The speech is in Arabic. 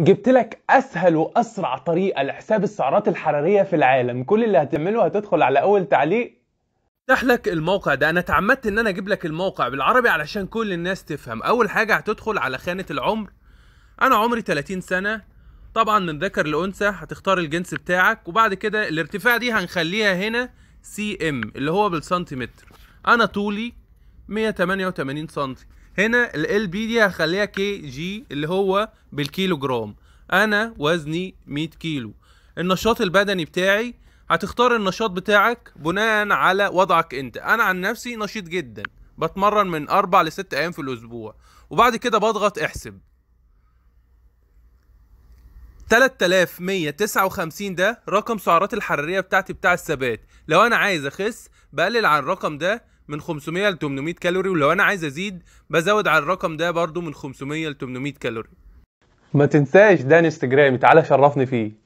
جبت لك اسهل واسرع طريقه لحساب السعرات الحراريه في العالم كل اللي هتعمله هتدخل على اول تعليق افتح لك الموقع ده انا تعمدت ان انا اجيب لك الموقع بالعربي علشان كل الناس تفهم اول حاجه هتدخل على خانه العمر انا عمري 30 سنه طبعا من ذكر لانثى هتختار الجنس بتاعك وبعد كده الارتفاع دي هنخليها هنا سي ام اللي هو بالسنتيمتر انا طولي 188 سم هنا ال بي دي هخليها كي جي اللي هو بالكيلو جرام انا وزني 100 كيلو النشاط البدني بتاعي هتختار النشاط بتاعك بناء على وضعك انت انا عن نفسي نشيط جدا بتمرن من اربع لست ايام في الاسبوع وبعد كده بضغط احسب 3159 ده رقم سعرات الحرارية بتاعتي بتاع الثبات لو انا عايز اخس بقلل عن الرقم ده من 500 ل 800 كالوري ولو انا عايز ازيد بزود على الرقم ده برضو من 500 ل 800 كالوري ما تنساش ده انستجرامي تعالى شرفني فيه